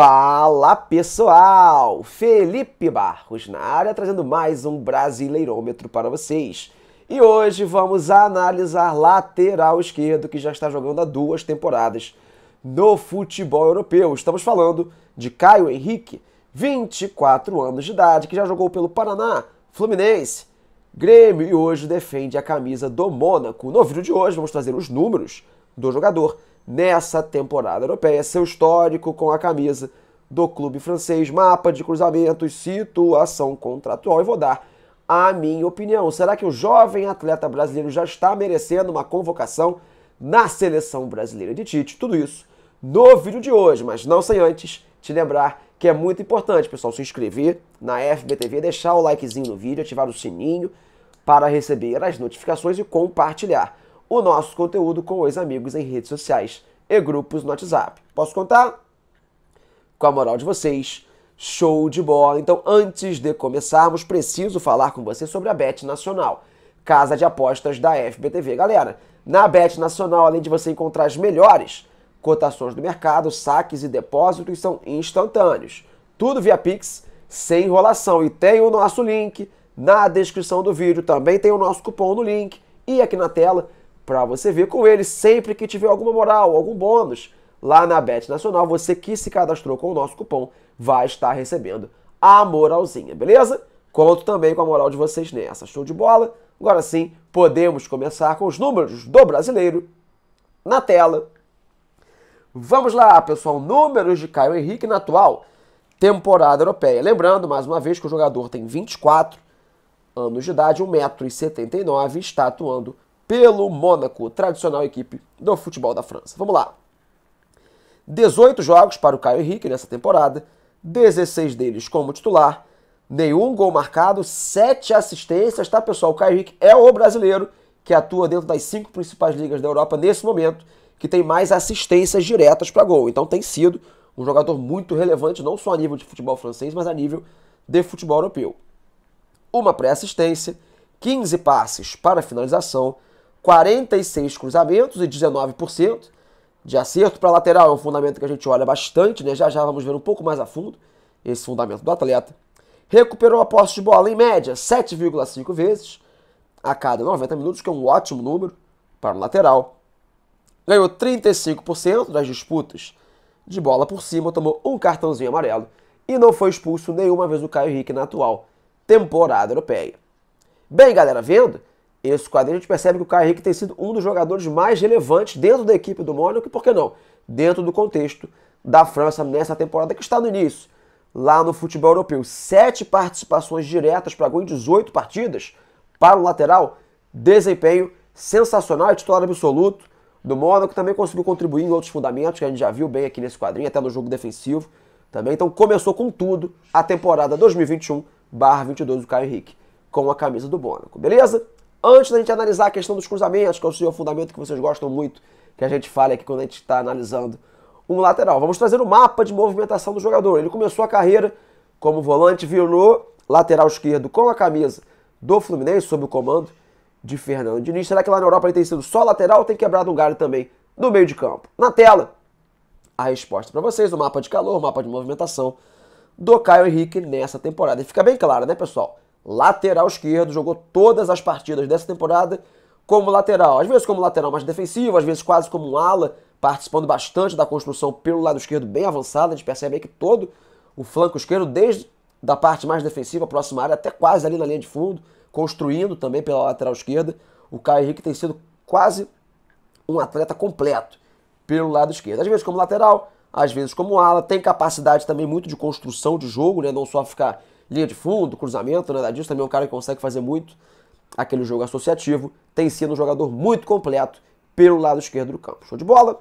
Fala pessoal! Felipe Barros na área trazendo mais um Brasileirômetro para vocês. E hoje vamos analisar lateral esquerdo que já está jogando há duas temporadas no futebol europeu. Estamos falando de Caio Henrique, 24 anos de idade, que já jogou pelo Paraná, Fluminense, Grêmio e hoje defende a camisa do Mônaco. No vídeo de hoje vamos trazer os números do jogador nessa temporada europeia, seu histórico com a camisa do clube francês, mapa de cruzamentos, situação contratual e vou dar a minha opinião. Será que o jovem atleta brasileiro já está merecendo uma convocação na seleção brasileira de Tite? Tudo isso no vídeo de hoje, mas não sem antes te lembrar que é muito importante, pessoal, se inscrever na FBTV, deixar o likezinho no vídeo, ativar o sininho para receber as notificações e compartilhar o nosso conteúdo com os amigos em redes sociais e grupos no WhatsApp. Posso contar? Com a moral de vocês, show de bola. Então, antes de começarmos, preciso falar com você sobre a Bet Nacional, casa de apostas da FBTV. Galera, na Bet Nacional, além de você encontrar as melhores cotações do mercado, saques e depósitos são instantâneos. Tudo via Pix, sem enrolação. E tem o nosso link na descrição do vídeo, também tem o nosso cupom no link e aqui na tela para você ver com ele sempre que tiver alguma moral, algum bônus. Lá na Bet Nacional, você que se cadastrou com o nosso cupom vai estar recebendo a moralzinha, beleza? Conto também com a moral de vocês nessa. Show de bola? Agora sim, podemos começar com os números do brasileiro na tela. Vamos lá, pessoal. Números de Caio Henrique na atual temporada europeia. Lembrando, mais uma vez, que o jogador tem 24 anos de idade, 1,79m, está atuando pelo Mônaco, tradicional equipe do futebol da França. Vamos lá. 18 jogos para o Caio Henrique nessa temporada, 16 deles como titular, nenhum gol marcado, 7 assistências, tá pessoal? O Caio Henrique é o brasileiro que atua dentro das cinco principais ligas da Europa nesse momento, que tem mais assistências diretas para gol. Então tem sido um jogador muito relevante, não só a nível de futebol francês, mas a nível de futebol europeu. Uma pré-assistência, 15 passes para finalização, 46 cruzamentos e 19% de acerto. Para lateral é um fundamento que a gente olha bastante, né? Já já vamos ver um pouco mais a fundo esse fundamento do atleta. Recuperou a posse de bola em média 7,5 vezes a cada 90 minutos, que é um ótimo número para o lateral. Ganhou 35% das disputas de bola por cima, tomou um cartãozinho amarelo e não foi expulso nenhuma vez o Caio Henrique na atual temporada europeia. Bem, galera, vendo esse quadrinho, a gente percebe que o Caio Henrique tem sido um dos jogadores mais relevantes dentro da equipe do Mônaco e, por que não, dentro do contexto da França nessa temporada que está no início, lá no futebol europeu. Sete participações diretas para gol em 18 partidas para o lateral, desempenho sensacional, é titular absoluto do Mônaco, também conseguiu contribuir em outros fundamentos, que a gente já viu bem aqui nesse quadrinho, até no jogo defensivo também. Então começou com tudo a temporada 2021-22 do Caio Henrique, com a camisa do Mônaco, beleza? Antes da gente analisar a questão dos cruzamentos, que é o seu fundamento que vocês gostam muito, que a gente fala aqui quando a gente está analisando um lateral. Vamos trazer o um mapa de movimentação do jogador. Ele começou a carreira como volante, virou lateral esquerdo com a camisa do Fluminense, sob o comando de Fernando Diniz. Será que lá na Europa ele tem sido só lateral ou tem quebrado um galho também no meio de campo? Na tela, a resposta para vocês, o mapa de calor, o mapa de movimentação do Caio Henrique nessa temporada. E fica bem claro, né, pessoal? lateral esquerdo, jogou todas as partidas dessa temporada como lateral. Às vezes como lateral mais defensivo, às vezes quase como um ala, participando bastante da construção pelo lado esquerdo, bem avançada. A gente percebe aí que todo o flanco esquerdo, desde da parte mais defensiva, próxima área, até quase ali na linha de fundo, construindo também pela lateral esquerda. O Caio Henrique tem sido quase um atleta completo pelo lado esquerdo. Às vezes como lateral, às vezes como ala, tem capacidade também muito de construção de jogo, né? não só ficar linha de fundo, cruzamento, nada disso. Também é um cara que consegue fazer muito aquele jogo associativo. Tem sido um jogador muito completo pelo lado esquerdo do campo. Show de bola!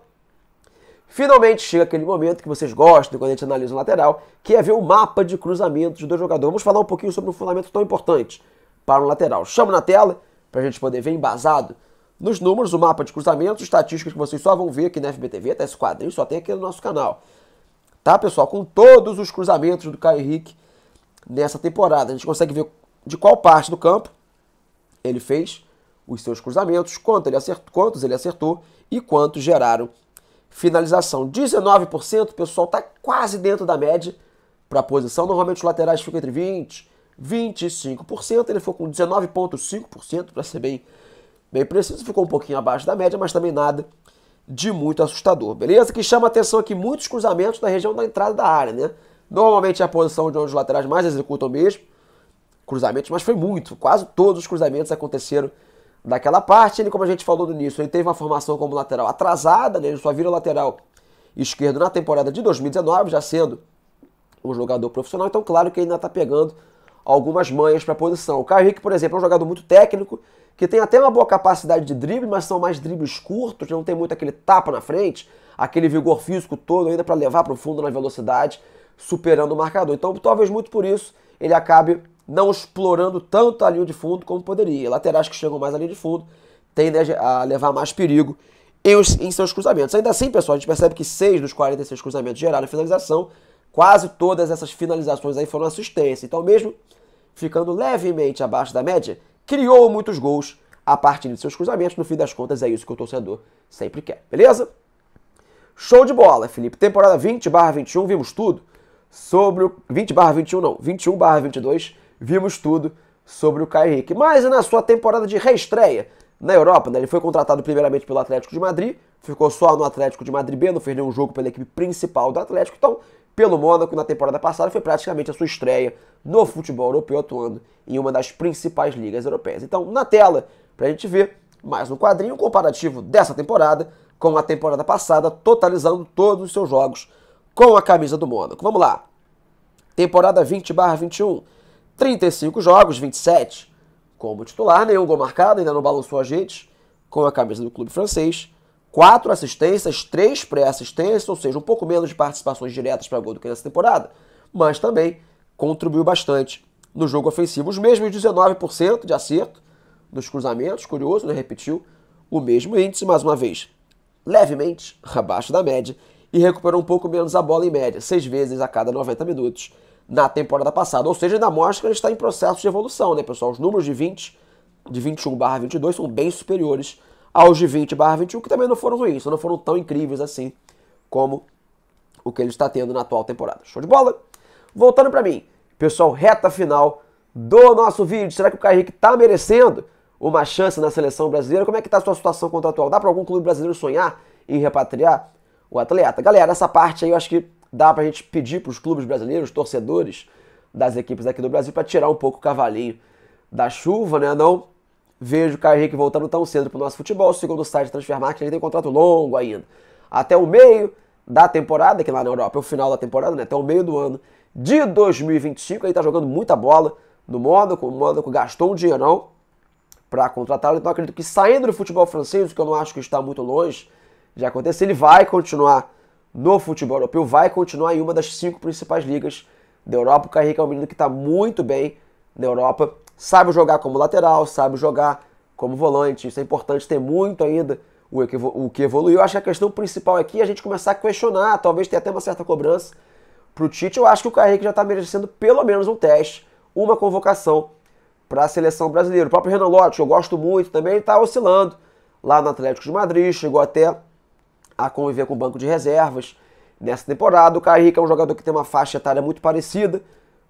Finalmente chega aquele momento que vocês gostam quando a gente analisa o lateral, que é ver o mapa de cruzamentos do jogador. Vamos falar um pouquinho sobre um fundamento tão importante para um lateral. Chamo na tela para a gente poder ver embasado nos números, o mapa de cruzamentos, estatísticas que vocês só vão ver aqui na FBTV, tá esse quadrinho, só tem aqui no nosso canal. Tá, pessoal? Com todos os cruzamentos do Caio Henrique nessa temporada. A gente consegue ver de qual parte do campo ele fez os seus cruzamentos, quanto ele acertou, quantos ele acertou e quantos geraram finalização. 19%, pessoal está quase dentro da média para a posição. Normalmente os laterais ficam entre 20% 25%. Ele ficou com 19,5%, para ser bem, bem preciso. Ficou um pouquinho abaixo da média, mas também nada de muito assustador, beleza? Que chama atenção aqui muitos cruzamentos na região da entrada da área, né? Normalmente é a posição de onde os laterais mais executam mesmo. Cruzamentos, mas foi muito. Quase todos os cruzamentos aconteceram daquela parte. Ele, como a gente falou no início, ele teve uma formação como lateral atrasada, né? ele só vira lateral esquerdo na temporada de 2019, já sendo um jogador profissional. Então, claro que ainda está pegando algumas manhas para a posição. O Caio Henrique, por exemplo, é um jogador muito técnico, que tem até uma boa capacidade de drible, mas são mais dribles curtos, não tem muito aquele tapa na frente, aquele vigor físico todo ainda para levar para o fundo na velocidade superando o marcador. Então, talvez muito por isso ele acabe não explorando tanto a linha de fundo como poderia. Laterais que chegam mais à linha de fundo tendem a levar mais perigo em, seus cruzamentos. Ainda assim, pessoal, a gente percebe que 6 dos 46 cruzamentos geraram finalização. Quase todas essas finalizações aí foram assistência. Então, mesmo ficando levemente abaixo da média, criou muitos gols a partir de seus cruzamentos. No fim das contas, é isso que o torcedor sempre quer, beleza? Show de bola, Felipe. Temporada 20 barra 21, vimos tudo sobre o 20 barra 21 não, 21 barra 22, vimos tudo sobre o Caio Henrique. Mas na sua temporada de reestreia na Europa, né, ele foi contratado primeiramente pelo Atlético de Madrid, ficou só no Atlético de Madrid B, não fez nenhum jogo pela equipe principal do Atlético, então pelo Mônaco na temporada passada foi praticamente a sua estreia no futebol europeu atuando em uma das principais ligas europeias. Então na tela, para a gente ver mais um quadrinho comparativo dessa temporada com a temporada passada, totalizando todos os seus jogos com a camisa do Mônaco. Vamos lá. Temporada 20/21, 35 jogos, 27 como titular, nenhum gol marcado, ainda não balançou a gente com a camisa do clube francês. Quatro assistências, três pré-assistências, ou seja, um pouco menos de participações diretas para gol do que nessa temporada, mas também contribuiu bastante no jogo ofensivo. Os mesmos 19% de acerto nos cruzamentos, curioso, né? repetiu o mesmo índice mais uma vez, levemente abaixo da média e recuperou um pouco menos a bola em média, seis vezes a cada 90 minutos na temporada passada. Ou seja, ainda mostra que ele está em processo de evolução, né, pessoal? Os números de 20, de 21 barra 22 são bem superiores aos de 20 barra 21, que também não foram ruins, não foram tão incríveis assim como o que ele está tendo na atual temporada. Show de bola? Voltando para mim, pessoal, reta final do nosso vídeo. Será que o Caio Henrique está merecendo uma chance na seleção brasileira? Como é que está a sua situação contratual? Dá para algum clube brasileiro sonhar em repatriar? o atleta. Galera, essa parte aí eu acho que dá pra gente pedir pros clubes brasileiros, torcedores das equipes aqui do Brasil, para tirar um pouco o cavalinho da chuva, né? Não vejo o Caio Henrique voltando tão cedo pro nosso futebol, segundo o site Transfer Market, ele tem um contrato longo ainda. Até o meio da temporada, que lá na Europa é o final da temporada, né? Até o meio do ano de 2025, ele tá jogando muita bola no Mônaco, o Mônaco gastou um dinheirão para contratá-lo, então acredito que saindo do futebol francês, que eu não acho que está muito longe, já aconteceu, ele vai continuar no futebol europeu, vai continuar em uma das cinco principais ligas da Europa. O Carrick é um menino que está muito bem na Europa, sabe jogar como lateral, sabe jogar como volante, isso é importante, tem muito ainda o que evoluiu. Eu acho que a questão principal aqui é a gente começar a questionar, talvez tenha até uma certa cobrança para o Tite. Eu acho que o Carrick já está merecendo pelo menos um teste, uma convocação para a seleção brasileira. O próprio Renan Lott, que eu gosto muito também, está oscilando lá no Atlético de Madrid, chegou até a conviver com o banco de reservas nessa temporada. O Carrick é um jogador que tem uma faixa etária muito parecida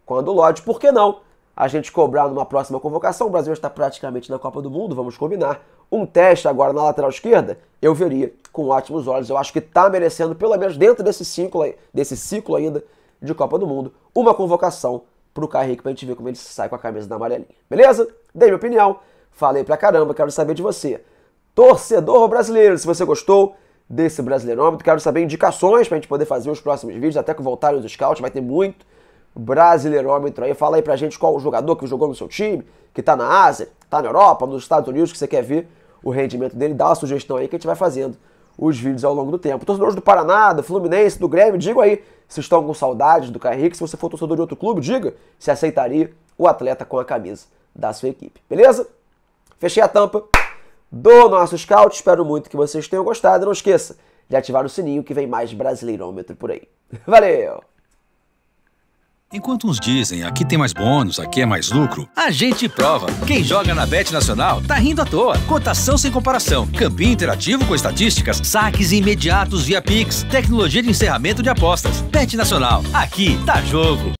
com a do Lodge. Por que não a gente cobrar numa próxima convocação? O Brasil está praticamente na Copa do Mundo, vamos combinar. Um teste agora na lateral esquerda, eu veria com ótimos olhos. Eu acho que está merecendo, pelo menos dentro desse ciclo, desse ciclo ainda de Copa do Mundo, uma convocação para o Carrick para a gente ver como ele sai com a camisa da amarelinha. Beleza? Dei minha opinião, falei pra caramba, quero saber de você. Torcedor brasileiro, se você gostou, desse Brasileirômetro. Quero saber indicações para a gente poder fazer os próximos vídeos, até que voltarem os scouts, vai ter muito Brasileirômetro aí. Fala aí pra gente qual o jogador que jogou no seu time, que tá na Ásia, tá na Europa, nos Estados Unidos, que você quer ver o rendimento dele. Dá uma sugestão aí que a gente vai fazendo os vídeos ao longo do tempo. Torcedores do Paraná, do Fluminense, do Grêmio, diga aí se estão com saudades do Caio Se você for torcedor de outro clube, diga se aceitaria o atleta com a camisa da sua equipe. Beleza? Fechei a tampa do nosso scout. Espero muito que vocês tenham gostado. Não esqueça de ativar o sininho que vem mais brasileirômetro por aí. Valeu! Enquanto uns dizem aqui tem mais bônus, aqui é mais lucro, a gente prova. Quem joga na Bet Nacional tá rindo à toa. Cotação sem comparação, campinho interativo com estatísticas, saques imediatos via Pix, tecnologia de encerramento de apostas. Bet Nacional, aqui tá jogo.